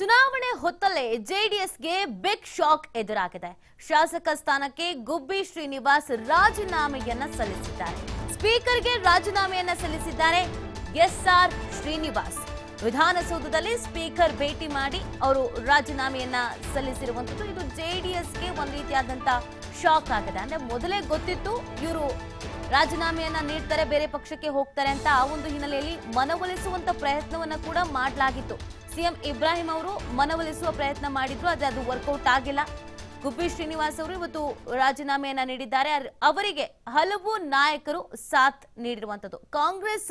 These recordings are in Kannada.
ಚುನಾವಣೆ ಹೊತ್ತಲ್ಲೇ ಜೆಡಿಎಸ್ಗೆ ಬಿಗ್ ಶಾಕ್ ಎದುರಾಗಿದೆ ಶಾಸಕ ಸ್ಥಾನಕ್ಕೆ ಗುಬ್ಬಿ ಶ್ರೀನಿವಾಸ್ ರಾಜೀನಾಮೆಯನ್ನ ಸಲ್ಲಿಸಿದ್ದಾರೆ ಸ್ಪೀಕರ್ಗೆ ರಾಜೀನಾಮೆಯನ್ನ ಸಲ್ಲಿಸಿದ್ದಾರೆ ಎಸ್ ಆರ್ ಶ್ರೀನಿವಾಸ್ ವಿಧಾನಸೌಧದಲ್ಲಿ ಸ್ಪೀಕರ್ ಭೇಟಿ ಮಾಡಿ ಅವರು ರಾಜೀನಾಮೆಯನ್ನ ಸಲ್ಲಿಸಿರುವಂತದ್ದು ಇದು ಜೆಡಿಎಸ್ಗೆ ಒಂದು ರೀತಿಯಾದಂತ ಶಾಕ್ ಆಗಿದೆ ಅಂದ್ರೆ ಮೊದಲೇ ಗೊತ್ತಿತ್ತು ಇವರು ರಾಜೀನಾಮೆಯನ್ನ ನೀಡ್ತಾರೆ ಬೇರೆ ಪಕ್ಷಕ್ಕೆ ಹೋಗ್ತಾರೆ ಅಂತ ಆ ಒಂದು ಹಿನ್ನೆಲೆಯಲ್ಲಿ ಮನವೊಲಿಸುವಂತ ಪ್ರಯತ್ನವನ್ನ ಕೂಡ ಮಾಡಲಾಗಿತ್ತು ಸಿಎಂ ಇಬ್ರಾಹಿಂ ಅವರು ಮನವೊಲಿಸುವ ಪ್ರಯತ್ನ ಮಾಡಿದ್ರು ಆದರೆ ಅದು ವರ್ಕೌಟ್ ಆಗಿಲ್ಲ ಗುಬ್ಬಿ ಶ್ರೀನಿವಾಸ್ ಅವರು ಇವತ್ತು ರಾಜೀನಾಮೆಯನ್ನ ನೀಡಿದ್ದಾರೆ ಅವರಿಗೆ ಹಲವು ನಾಯಕರು ಸಾಥ್ ನೀಡಿರುವಂತದ್ದು ಕಾಂಗ್ರೆಸ್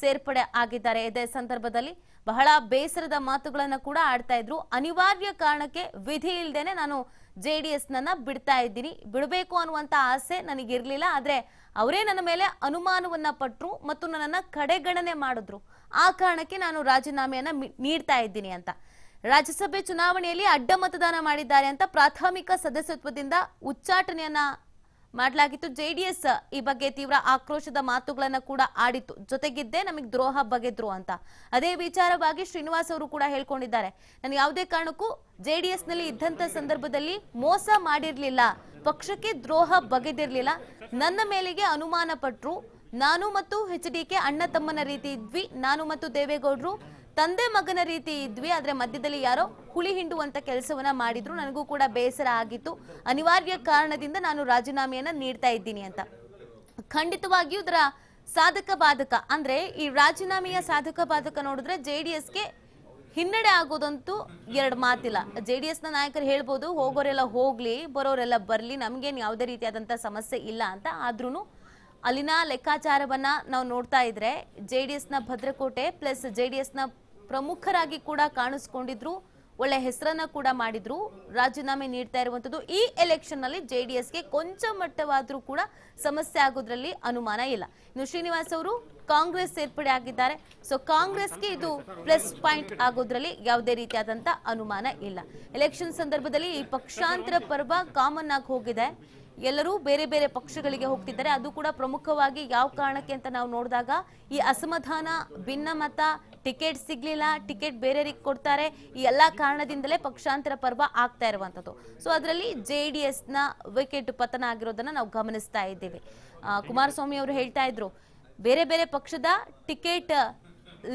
ಸೇರ್ಪಡೆ ಆಗಿದ್ದಾರೆ ಇದೇ ಸಂದರ್ಭದಲ್ಲಿ ಬಹಳ ಬೇಸರದ ಮಾತುಗಳನ್ನು ಕೂಡ ಆಡ್ತಾ ಇದ್ರು ಅನಿವಾರ್ಯ ಕಾರಣಕ್ಕೆ ವಿಧಿ ಇಲ್ಲದೇನೆ ನಾನು ಜೆ ಡಿ ಎಸ್ ನನ್ನ ಬಿಡ್ತಾ ಇದ್ದೀನಿ ಬಿಡಬೇಕು ಅನ್ನುವಂಥ ಆಸೆ ನನಗಿರ್ಲಿಲ್ಲ ಆದರೆ ಅವರೇ ನನ್ನ ಮೇಲೆ ಅನುಮಾನವನ್ನ ಪಟ್ಟರು ಮತ್ತು ನನ್ನನ್ನು ಕಡೆಗಣನೆ ಮಾಡಿದ್ರು ಆ ಕಾರಣಕ್ಕೆ ನಾನು ರಾಜೀನಾಮೆಯನ್ನ ನೀಡ್ತಾ ಇದ್ದೀನಿ ಅಂತ ರಾಜ್ಯಸಭೆ ಚುನಾವಣೆಯಲ್ಲಿ ಅಡ್ಡ ಮತದಾನ ಮಾಡಿದ್ದಾರೆ ಅಂತ ಪ್ರಾಥಮಿಕ ಸದಸ್ಯತ್ವದಿಂದ ಉಚ್ಚಾಟನೆಯನ್ನ ಮಾಡಲಾಗಿತ್ತು ಜೆಡಿಎಸ್ ಈ ಬಗ್ಗೆ ತೀವ್ರ ಆಕ್ರೋಶದ ಮಾತುಗಳನ್ನ ಕೂಡ ಆಡಿತ್ತು ಜೊತೆಗಿದ್ದೆ ನಮಗೆ ದ್ರೋಹ ಬಗೆದ್ರು ಅಂತ ಅದೇ ವಿಚಾರವಾಗಿ ಶ್ರೀನಿವಾಸ್ ಅವರು ಕೂಡ ಹೇಳ್ಕೊಂಡಿದ್ದಾರೆ ನಾನು ಯಾವುದೇ ಕಾರಣಕ್ಕೂ ಜೆಡಿಎಸ್ ನಲ್ಲಿ ಇದ್ದಂತ ಸಂದರ್ಭದಲ್ಲಿ ಮೋಸ ಮಾಡಿರ್ಲಿಲ್ಲ ಪಕ್ಷಕ್ಕೆ ದ್ರೋಹ ಬಗೆದಿರ್ಲಿಲ್ಲ ನನ್ನ ಮೇಲೆಗೆ ಅನುಮಾನ ಪಟ್ರು ನಾನು ಮತ್ತು ಎಚ್ ಡಿ ಕೆ ಅಣ್ಣ ತಮ್ಮನ ರೀತಿ ಇದ್ವಿ ನಾನು ಮತ್ತು ದೇವೇಗೌಡರು ತಂದೆ ಮಗನ ರೀತಿ ಇದ್ವಿ ಆದ್ರೆ ಮಧ್ಯದಲ್ಲಿ ಯಾರೋ ಹುಳಿ ಹಿಂಡುವಂತ ಕೆಲಸವನ್ನ ಮಾಡಿದ್ರು ನನಗೂ ಕೂಡ ಬೇಸರ ಆಗಿತ್ತು ಅನಿವಾರ್ಯ ಕಾರಣದಿಂದ ನಾನು ರಾಜೀನಾಮೆಯನ್ನ ನೀಡ್ತಾ ಇದ್ದೀನಿ ಅಂತ ಖಂಡಿತವಾಗಿಯೂ ಇದರ ಸಾಧಕ ಬಾಧಕ ಅಂದ್ರೆ ಈ ರಾಜೀನಾಮೆಯ ಸಾಧಕ ಬಾಧಕ ನೋಡಿದ್ರೆ ಜೆ ಡಿ ಎಸ್ಗೆ ಹಿನ್ನಡೆ ಆಗೋದಂತೂ ಎರಡು ಮಾತಿಲ್ಲ ಜೆ ಡಿ ಎಸ್ನ ನಾಯಕರು ಹೇಳ್ಬೋದು ಹೋಗೋರೆಲ್ಲ ಹೋಗ್ಲಿ ಬರೋರೆಲ್ಲ ಬರಲಿ ನಮಗೇನು ಯಾವುದೇ ರೀತಿಯಾದಂಥ ಸಮಸ್ಯೆ ಇಲ್ಲ ಅಂತ ಆದ್ರೂ ಅಲ್ಲಿನ ಲೆಕ್ಕಾಚಾರವನ್ನ ನಾವು ನೋಡ್ತಾ ಇದ್ರೆ ಜೆ ಡಿ ಎಸ್ನ ಭದ್ರಕೋಟೆ ಪ್ಲಸ್ ಜೆ ಡಿ ಎಸ್ನ ಪ್ರಮುಖರಾಗಿ ಕೂಡ ಕಾಣಿಸ್ಕೊಂಡಿದ್ರು ಒಳ್ಳೆ ಹೆಸರನ್ನ ಕೂಡ ಮಾಡಿದ್ರು ರಾಜೀನಾಮೆ ನೀಡ್ತಾ ಇರುವಂತದ್ದು ಈ ಎಲೆಕ್ಷನ್ ನಲ್ಲಿ ಎಸ್ಗೆ ಕೊಂಚ ಮಟ್ಟವಾದ್ರೂ ಕೂಡ ಸಮಸ್ಯೆ ಆಗೋದ್ರಲ್ಲಿ ಅನುಮಾನ ಇಲ್ಲ ಇನ್ನು ಶ್ರೀನಿವಾಸ್ ಅವರು ಕಾಂಗ್ರೆಸ್ ಸೇರ್ಪಡೆ ಆಗಿದ್ದಾರೆ ಸೊ ಕಾಂಗ್ರೆಸ್ಗೆ ಇದು ಪ್ಲಸ್ ಪಾಯಿಂಟ್ ಆಗೋದ್ರಲ್ಲಿ ಯಾವುದೇ ರೀತಿಯಾದಂತ ಅನುಮಾನ ಇಲ್ಲ ಎಲೆಕ್ಷನ್ ಸಂದರ್ಭದಲ್ಲಿ ಈ ಪಕ್ಷಾಂತರ ಪರ್ವ ಕಾಮನ್ ಆಗಿ ಹೋಗಿದೆ ಎಲ್ಲರೂ ಬೇರೆ ಬೇರೆ ಪಕ್ಷಗಳಿಗೆ ಹೋಗ್ತಿದ್ದಾರೆ ಅದು ಕೂಡ ಪ್ರಮುಖವಾಗಿ ಯಾವ ಕಾರಣಕ್ಕೆ ಅಂತ ನಾವು ನೋಡಿದಾಗ ಈ ಅಸಮಾಧಾನ ಭಿನ್ನಮತ ಟಿಕೆಟ್ ಸಿಗ್ಲಿಲ್ಲ ಟಿಕೆಟ್ ಬೇರೆಯವರಿಗೆ ಕೊಡ್ತಾರೆ ಈ ಎಲ್ಲ ಕಾರಣದಿಂದಲೇ ಪಕ್ಷಾಂತರ ಪರ್ವ ಆಗ್ತಾ ಇರುವಂತದ್ದು ಸೊ ಅದರಲ್ಲಿ ಜೆ ಡಿ ನ ವಿಕೆಟ್ ಪತನ ಆಗಿರೋದನ್ನ ನಾವು ಗಮನಿಸ್ತಾ ಇದ್ದೇವೆ ಕುಮಾರಸ್ವಾಮಿ ಅವರು ಹೇಳ್ತಾ ಇದ್ರು ಬೇರೆ ಬೇರೆ ಪಕ್ಷದ ಟಿಕೆಟ್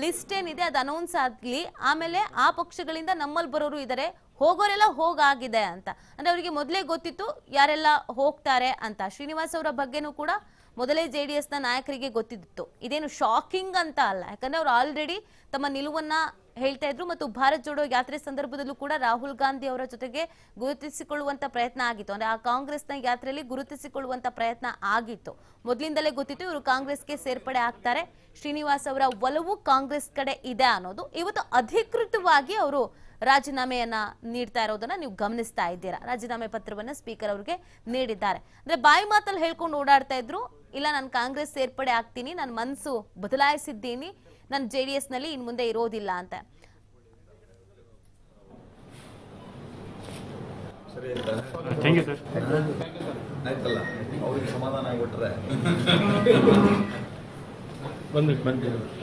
ಲಿಸ್ಟ್ ಏನಿದೆ ಅದು ಅನೌನ್ಸ್ ಆಗಲಿ ಆಮೇಲೆ ಆ ಪಕ್ಷಗಳಿಂದ ನಮ್ಮಲ್ಲಿ ಬರೋರು ಇದಾರೆ ಹೋಗೋರೆಲ್ಲ ಹೋಗಾಗಿದೆ ಅಂತ ಅಂದ್ರೆ ಅವರಿಗೆ ಮೊದಲೇ ಗೊತ್ತಿತ್ತು ಯಾರೆಲ್ಲ ಹೋಗ್ತಾರೆ ಅಂತ ಶ್ರೀನಿವಾಸ್ ಅವರ ಬಗ್ಗೆನೂ ಕೂಡ ಮೊದಲೇ ಜೆ ಡಿ ಎಸ್ನ ನಾಯಕರಿಗೆ ಗೊತ್ತಿತ್ತು ಇದೇನು ಶಾಕಿಂಗ್ ಅಂತ ಅಲ್ಲ ಯಾಕಂದ್ರೆ ಅವರು ಆಲ್ರೆಡಿ ತಮ್ಮ ನಿಲುವನ್ನ ಹೇಳ್ತಾ ಇದ್ರು ಮತ್ತು ಭಾರತ್ ಜೋಡೋ ಯಾತ್ರೆ ಸಂದರ್ಭದಲ್ಲೂ ಕೂಡ ರಾಹುಲ್ ಗಾಂಧಿ ಅವರ ಜೊತೆಗೆ ಗುರುತಿಸಿಕೊಳ್ಳುವಂತ ಪ್ರಯತ್ನ ಆಗಿತ್ತು ಅಂದ್ರೆ ಆ ಕಾಂಗ್ರೆಸ್ನ ಯಾತ್ರೆಯಲ್ಲಿ ಗುರುತಿಸಿಕೊಳ್ಳುವಂತ ಪ್ರಯತ್ನ ಆಗಿತ್ತು ಮೊದಲಿಂದಲೇ ಗೊತ್ತಿತ್ತು ಇವರು ಕಾಂಗ್ರೆಸ್ಗೆ ಸೇರ್ಪಡೆ ಆಗ್ತಾರೆ ಶ್ರೀನಿವಾಸ್ ಅವರ ಒಲವು ಕಾಂಗ್ರೆಸ್ ಕಡೆ ಇದೆ ಅನ್ನೋದು ಇವತ್ತು ಅಧಿಕೃತವಾಗಿ ಅವರು ರಾಜೀನಾಮೆಯನ್ನ ನೀಡ್ತಾ ಇರೋದನ್ನ ನೀವು ಗಮನಿಸ್ತಾ ಇದ್ದೀರಾ ರಾಜೀನಾಮೆ ಪತ್ರವನ್ನ ಸ್ಪೀಕರ್ ಅವರಿಗೆ ನೀಡಿದ್ದಾರೆ ಅಂದ್ರೆ ಬಾಯಿ ಮಾತಲ್ಲಿ ಹೇಳ್ಕೊಂಡು ಓಡಾಡ್ತಾ ಇದ್ರು ಇಲ್ಲ ನಾನು ಕಾಂಗ್ರೆಸ್ ಸೇರ್ಪಡೆ ಆಗ್ತೀನಿ ನನ್ನ ಮನಸ್ಸು ಬದಲಾಯಿಸಿದ್ದೀನಿ ನಾನು ಜೆ ಡಿ ನಲ್ಲಿ ಇನ್ ಮುಂದೆ ಇರೋದಿಲ್ಲ ಅಂತ ಸಮಾಧಾನ